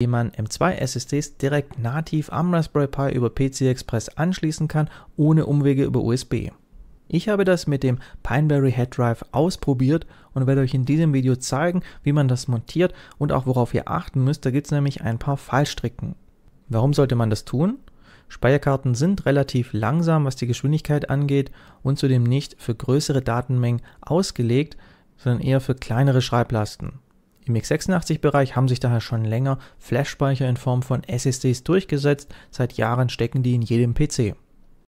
die man M2-SSDs direkt nativ am Raspberry Pi über PCI Express anschließen kann, ohne Umwege über USB. Ich habe das mit dem Pineberry Head Drive ausprobiert und werde euch in diesem Video zeigen, wie man das montiert und auch worauf ihr achten müsst, da gibt es nämlich ein paar Fallstricken. Warum sollte man das tun? Speicherkarten sind relativ langsam, was die Geschwindigkeit angeht und zudem nicht für größere Datenmengen ausgelegt, sondern eher für kleinere Schreiblasten. Im x86-Bereich haben sich daher schon länger Flash-Speicher in Form von SSDs durchgesetzt, seit Jahren stecken die in jedem PC.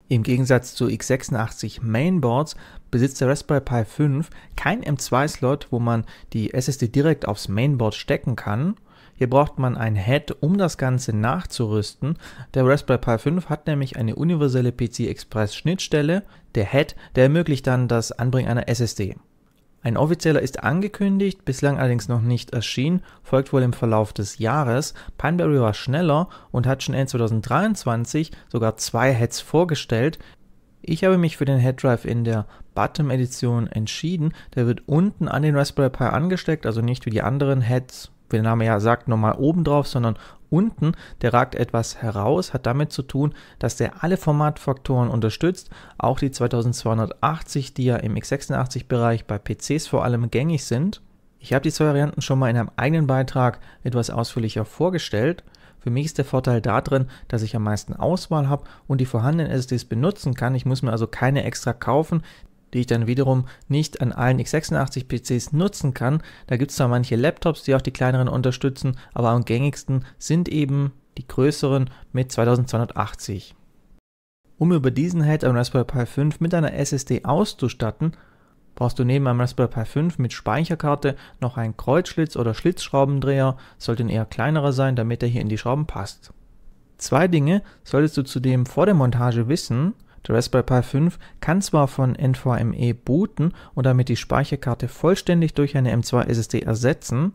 Im Gegensatz zu x86 Mainboards besitzt der Raspberry Pi 5 kein M2-Slot, wo man die SSD direkt aufs Mainboard stecken kann. Hier braucht man ein Head, um das Ganze nachzurüsten. Der Raspberry Pi 5 hat nämlich eine universelle PC Express Schnittstelle. Der Head, der ermöglicht dann das Anbringen einer SSD. Ein offizieller ist angekündigt, bislang allerdings noch nicht erschienen, folgt wohl im Verlauf des Jahres. Pineberry war schneller und hat schon Ende 2023 sogar zwei Heads vorgestellt. Ich habe mich für den Head Drive in der Bottom Edition entschieden. Der wird unten an den Raspberry Pi angesteckt, also nicht wie die anderen Heads wie der Name ja sagt, nochmal oben drauf, sondern unten, der ragt etwas heraus, hat damit zu tun, dass der alle Formatfaktoren unterstützt, auch die 2280, die ja im x86-Bereich bei PCs vor allem gängig sind. Ich habe die zwei Varianten schon mal in einem eigenen Beitrag etwas ausführlicher vorgestellt. Für mich ist der Vorteil darin, dass ich am meisten Auswahl habe und die vorhandenen SSDs benutzen kann. Ich muss mir also keine extra kaufen die ich dann wiederum nicht an allen x86 PCs nutzen kann. Da gibt es zwar manche Laptops, die auch die kleineren unterstützen, aber am gängigsten sind eben die größeren mit 2280. Um über diesen Head am Raspberry Pi 5 mit einer SSD auszustatten, brauchst du neben einem Raspberry Pi 5 mit Speicherkarte noch einen Kreuzschlitz oder Schlitzschraubendreher, sollte ein eher kleinerer sein, damit er hier in die Schrauben passt. Zwei Dinge solltest du zudem vor der Montage wissen, der Raspberry Pi 5 kann zwar von NVMe booten und damit die Speicherkarte vollständig durch eine M2 SSD ersetzen,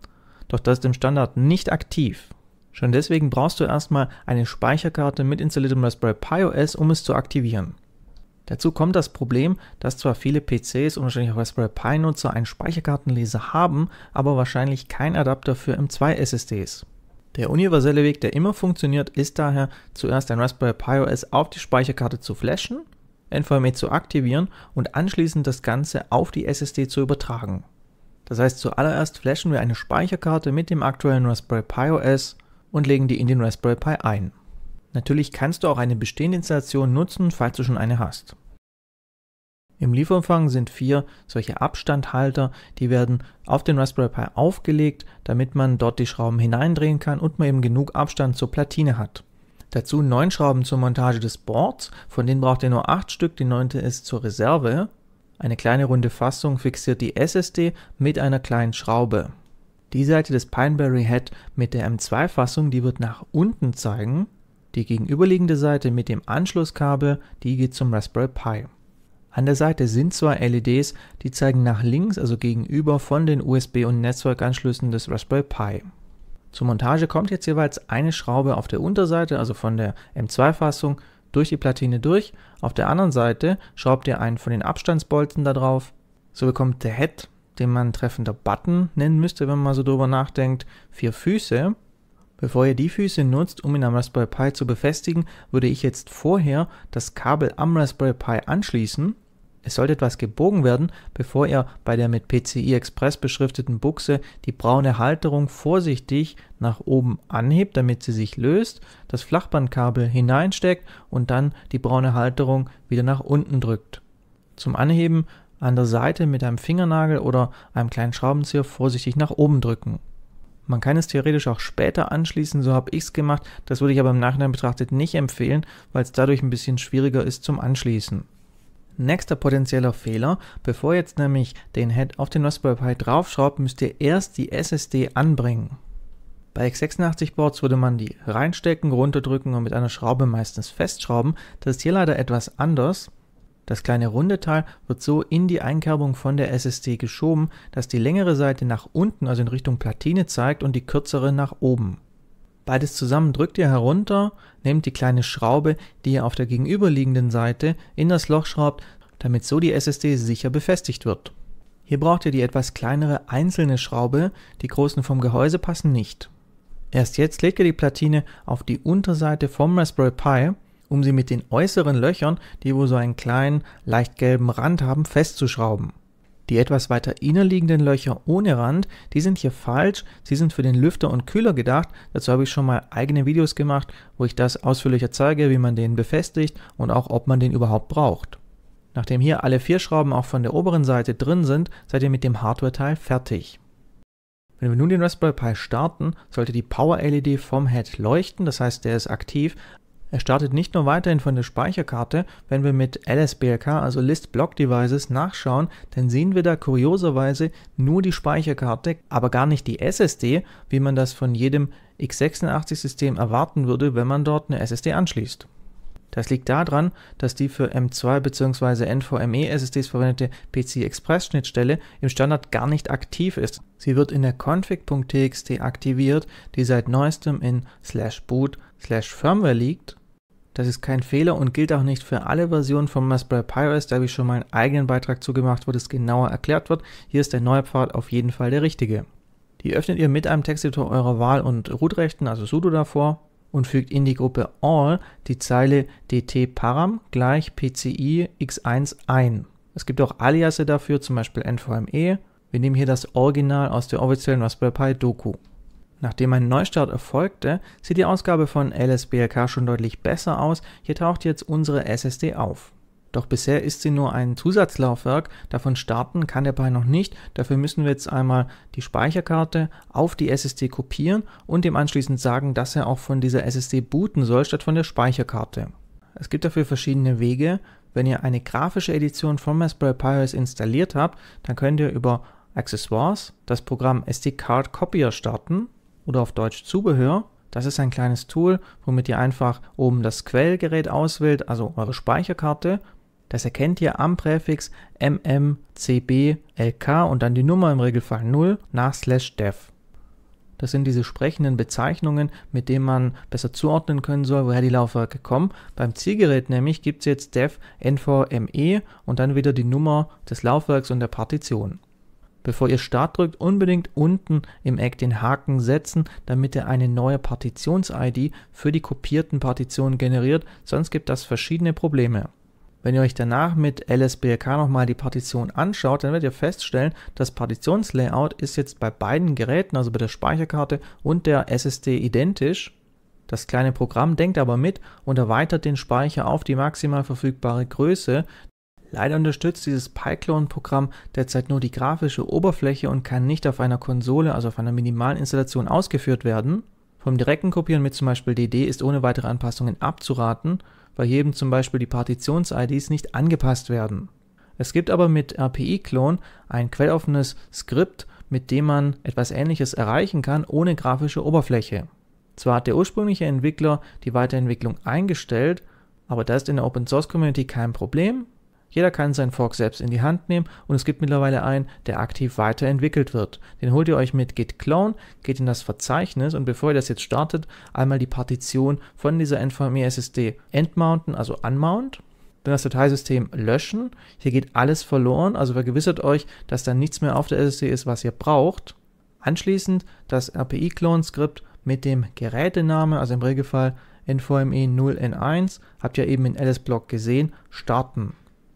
doch das ist im Standard nicht aktiv. Schon deswegen brauchst du erstmal eine Speicherkarte mit installiertem Raspberry Pi OS, um es zu aktivieren. Dazu kommt das Problem, dass zwar viele PCs und wahrscheinlich auch Raspberry Pi-Nutzer einen Speicherkartenleser haben, aber wahrscheinlich keinen Adapter für M2 SSDs. Der universelle Weg, der immer funktioniert, ist daher zuerst ein Raspberry Pi OS auf die Speicherkarte zu flashen, NVMe zu aktivieren und anschließend das Ganze auf die SSD zu übertragen. Das heißt, zuallererst flashen wir eine Speicherkarte mit dem aktuellen Raspberry Pi OS und legen die in den Raspberry Pi ein. Natürlich kannst du auch eine bestehende Installation nutzen, falls du schon eine hast. Im Lieferumfang sind vier solche Abstandhalter, die werden auf den Raspberry Pi aufgelegt, damit man dort die Schrauben hineindrehen kann und man eben genug Abstand zur Platine hat. Dazu neun Schrauben zur Montage des Boards, von denen braucht ihr nur acht Stück, die neunte ist zur Reserve. Eine kleine runde Fassung fixiert die SSD mit einer kleinen Schraube. Die Seite des Pineberry Head mit der M2-Fassung, die wird nach unten zeigen. Die gegenüberliegende Seite mit dem Anschlusskabel, die geht zum Raspberry Pi. An der Seite sind zwar LEDs, die zeigen nach links, also gegenüber von den USB- und Netzwerkanschlüssen des Raspberry Pi. Zur Montage kommt jetzt jeweils eine Schraube auf der Unterseite, also von der M2-Fassung, durch die Platine durch. Auf der anderen Seite schraubt ihr einen von den Abstandsbolzen da drauf. So bekommt der Head, den man treffender Button nennen müsste, wenn man so drüber nachdenkt, vier Füße. Bevor ihr die Füße nutzt, um ihn am Raspberry Pi zu befestigen, würde ich jetzt vorher das Kabel am Raspberry Pi anschließen es sollte etwas gebogen werden, bevor ihr bei der mit PCI Express beschrifteten Buchse die braune Halterung vorsichtig nach oben anhebt, damit sie sich löst, das Flachbandkabel hineinsteckt und dann die braune Halterung wieder nach unten drückt. Zum Anheben an der Seite mit einem Fingernagel oder einem kleinen Schraubenzieher vorsichtig nach oben drücken. Man kann es theoretisch auch später anschließen, so habe ich es gemacht, das würde ich aber im Nachhinein betrachtet nicht empfehlen, weil es dadurch ein bisschen schwieriger ist zum Anschließen. Nächster potenzieller Fehler, bevor ihr jetzt nämlich den Head auf den Raspberry Pi draufschraubt, müsst ihr erst die SSD anbringen. Bei x86 Boards würde man die reinstecken, runterdrücken und mit einer Schraube meistens festschrauben. Das ist hier leider etwas anders. Das kleine runde Teil wird so in die Einkerbung von der SSD geschoben, dass die längere Seite nach unten, also in Richtung Platine zeigt und die kürzere nach oben. Beides zusammen drückt ihr herunter, nehmt die kleine Schraube, die ihr auf der gegenüberliegenden Seite in das Loch schraubt, damit so die SSD sicher befestigt wird. Hier braucht ihr die etwas kleinere einzelne Schraube, die großen vom Gehäuse passen nicht. Erst jetzt legt ihr die Platine auf die Unterseite vom Raspberry Pi, um sie mit den äußeren Löchern, die wohl so einen kleinen, leicht gelben Rand haben, festzuschrauben. Die etwas weiter innerliegenden Löcher ohne Rand, die sind hier falsch, sie sind für den Lüfter und Kühler gedacht, dazu habe ich schon mal eigene Videos gemacht, wo ich das ausführlicher zeige, wie man den befestigt und auch ob man den überhaupt braucht. Nachdem hier alle vier Schrauben auch von der oberen Seite drin sind, seid ihr mit dem Hardware-Teil fertig. Wenn wir nun den Raspberry Pi starten, sollte die Power-LED vom Head leuchten, das heißt der ist aktiv, er startet nicht nur weiterhin von der Speicherkarte, wenn wir mit LSBLK, also List Block Devices, nachschauen, dann sehen wir da kurioserweise nur die Speicherkarte, aber gar nicht die SSD, wie man das von jedem x86-System erwarten würde, wenn man dort eine SSD anschließt. Das liegt daran, dass die für M2 bzw. NVMe SSDs verwendete PC Express Schnittstelle im Standard gar nicht aktiv ist. Sie wird in der config.txt aktiviert, die seit neuestem in slash boot slash firmware liegt das ist kein Fehler und gilt auch nicht für alle Versionen von Raspberry Pi OS, da habe ich schon mal einen eigenen Beitrag zugemacht, wo das genauer erklärt wird. Hier ist der neue Pfad auf jeden Fall der richtige. Die öffnet ihr mit einem Texteditor eurer Wahl und root also sudo davor, und fügt in die Gruppe all die Zeile dtparam gleich pci x1 ein. Es gibt auch Aliase dafür, zum Beispiel nvme. Wir nehmen hier das Original aus der offiziellen Raspberry Pi Doku. Nachdem ein Neustart erfolgte, sieht die Ausgabe von LSBLK schon deutlich besser aus, hier taucht jetzt unsere SSD auf. Doch bisher ist sie nur ein Zusatzlaufwerk, davon starten kann der Pi noch nicht, dafür müssen wir jetzt einmal die Speicherkarte auf die SSD kopieren und dem anschließend sagen, dass er auch von dieser SSD booten soll, statt von der Speicherkarte. Es gibt dafür verschiedene Wege. Wenn ihr eine grafische Edition von Raspberry Pi OS installiert habt, dann könnt ihr über Accessoires das Programm SD Card Copier starten oder auf Deutsch Zubehör. Das ist ein kleines Tool, womit ihr einfach oben das Quellgerät auswählt, also eure Speicherkarte. Das erkennt ihr am Präfix mmcblk und dann die Nummer im Regelfall 0 nach slash dev. Das sind diese sprechenden Bezeichnungen, mit denen man besser zuordnen können soll, woher die Laufwerke kommen. Beim Zielgerät nämlich gibt es jetzt dev nvme und dann wieder die Nummer des Laufwerks und der Partition. Bevor ihr Start drückt, unbedingt unten im Eck den Haken setzen, damit er eine neue Partitions-ID für die kopierten Partitionen generiert, sonst gibt das verschiedene Probleme. Wenn ihr euch danach mit LSBRK nochmal die Partition anschaut, dann werdet ihr feststellen, das Partitionslayout ist jetzt bei beiden Geräten, also bei der Speicherkarte und der SSD identisch. Das kleine Programm denkt aber mit und erweitert den Speicher auf die maximal verfügbare Größe, Leider unterstützt dieses PyClone-Programm derzeit nur die grafische Oberfläche und kann nicht auf einer Konsole, also auf einer minimalen Installation, ausgeführt werden. Vom direkten Kopieren mit zum Beispiel DD ist ohne weitere Anpassungen abzuraten, weil hier eben zum Beispiel die Partitions-IDs nicht angepasst werden. Es gibt aber mit RPI-Clone ein quelloffenes Skript, mit dem man etwas ähnliches erreichen kann, ohne grafische Oberfläche. Zwar hat der ursprüngliche Entwickler die Weiterentwicklung eingestellt, aber das ist in der Open Source Community kein Problem jeder kann seinen Fork selbst in die Hand nehmen und es gibt mittlerweile einen, der aktiv weiterentwickelt wird. Den holt ihr euch mit git clone, geht in das Verzeichnis und bevor ihr das jetzt startet, einmal die Partition von dieser NVMe-SSD entmounten, also unmount dann das Dateisystem löschen. Hier geht alles verloren, also vergewissert euch, dass da nichts mehr auf der SSD ist, was ihr braucht. Anschließend das RPI-Clone-Skript mit dem Gerätename, also im Regelfall NVMe 0N1, habt ihr eben in LS-Block gesehen, starten.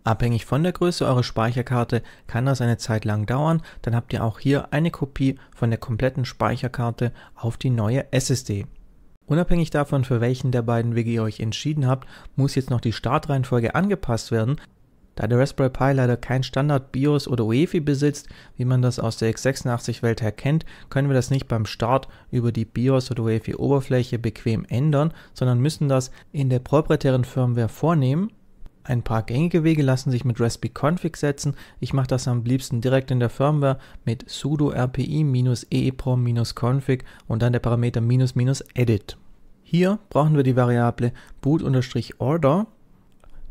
Abhängig von der Größe eurer Speicherkarte kann das eine Zeit lang dauern, dann habt ihr auch hier eine Kopie von der kompletten Speicherkarte auf die neue SSD. Unabhängig davon, für welchen der beiden Wege ihr euch entschieden habt, muss jetzt noch die Startreihenfolge angepasst werden, da der Raspberry Pi leider kein Standard BIOS oder UEFI besitzt, wie man das aus der x86-Welt her kennt, können wir das nicht beim Start über die BIOS oder UEFI-Oberfläche bequem ändern, sondern müssen das in der proprietären Firmware vornehmen ein paar gängige Wege lassen sich mit Raspi Config setzen. Ich mache das am liebsten direkt in der Firmware mit sudo rpi-eeprom-config und dann der Parameter minus minus "-edit". Hier brauchen wir die Variable boot-order.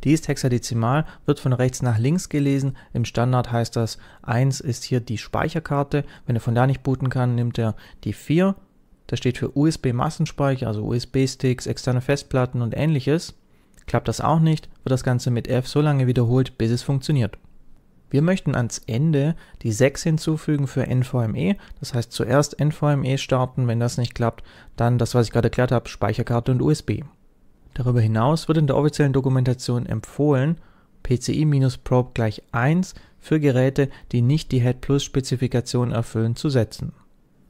Die ist hexadezimal, wird von rechts nach links gelesen. Im Standard heißt das 1 ist hier die Speicherkarte. Wenn er von da nicht booten kann, nimmt er die 4. Das steht für USB-Massenspeicher, also USB-Sticks, externe Festplatten und ähnliches. Klappt das auch nicht, wird das Ganze mit f so lange wiederholt, bis es funktioniert. Wir möchten ans Ende die 6 hinzufügen für NVMe, das heißt zuerst NVMe starten, wenn das nicht klappt, dann das, was ich gerade erklärt habe, Speicherkarte und USB. Darüber hinaus wird in der offiziellen Dokumentation empfohlen, PCI-Probe gleich 1 für Geräte, die nicht die Head Plus Spezifikation erfüllen, zu setzen.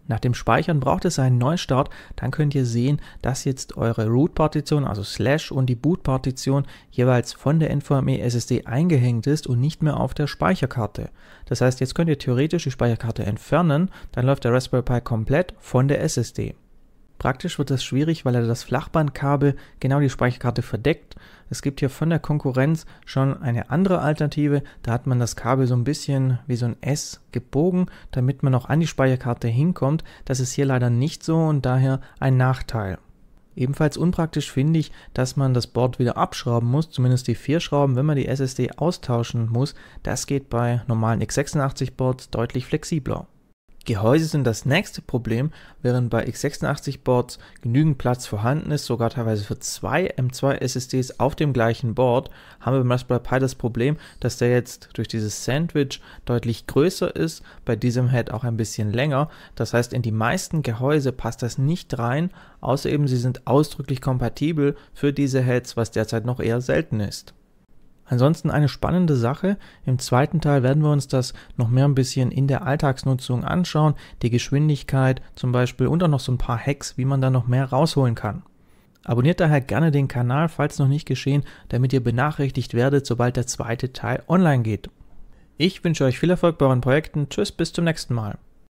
Nach dem Speichern braucht es einen Neustart, dann könnt ihr sehen, dass jetzt eure Root-Partition, also Slash und die Boot-Partition jeweils von der NVMe-SSD eingehängt ist und nicht mehr auf der Speicherkarte. Das heißt, jetzt könnt ihr theoretisch die Speicherkarte entfernen, dann läuft der Raspberry Pi komplett von der SSD. Praktisch wird das schwierig, weil er das Flachbandkabel genau die Speicherkarte verdeckt. Es gibt hier von der Konkurrenz schon eine andere Alternative. Da hat man das Kabel so ein bisschen wie so ein S gebogen, damit man auch an die Speicherkarte hinkommt. Das ist hier leider nicht so und daher ein Nachteil. Ebenfalls unpraktisch finde ich, dass man das Board wieder abschrauben muss, zumindest die vier Schrauben, wenn man die SSD austauschen muss. Das geht bei normalen x86-Boards deutlich flexibler. Gehäuse sind das nächste Problem, während bei x86-Boards genügend Platz vorhanden ist, sogar teilweise für zwei M2-SSDs auf dem gleichen Board, haben wir beim Raspberry Pi das Problem, dass der jetzt durch dieses Sandwich deutlich größer ist, bei diesem Head auch ein bisschen länger. Das heißt, in die meisten Gehäuse passt das nicht rein, außer eben sie sind ausdrücklich kompatibel für diese Heads, was derzeit noch eher selten ist. Ansonsten eine spannende Sache. Im zweiten Teil werden wir uns das noch mehr ein bisschen in der Alltagsnutzung anschauen, die Geschwindigkeit zum Beispiel und auch noch so ein paar Hacks, wie man da noch mehr rausholen kann. Abonniert daher gerne den Kanal, falls noch nicht geschehen, damit ihr benachrichtigt werdet, sobald der zweite Teil online geht. Ich wünsche euch viel Erfolg bei euren Projekten. Tschüss, bis zum nächsten Mal.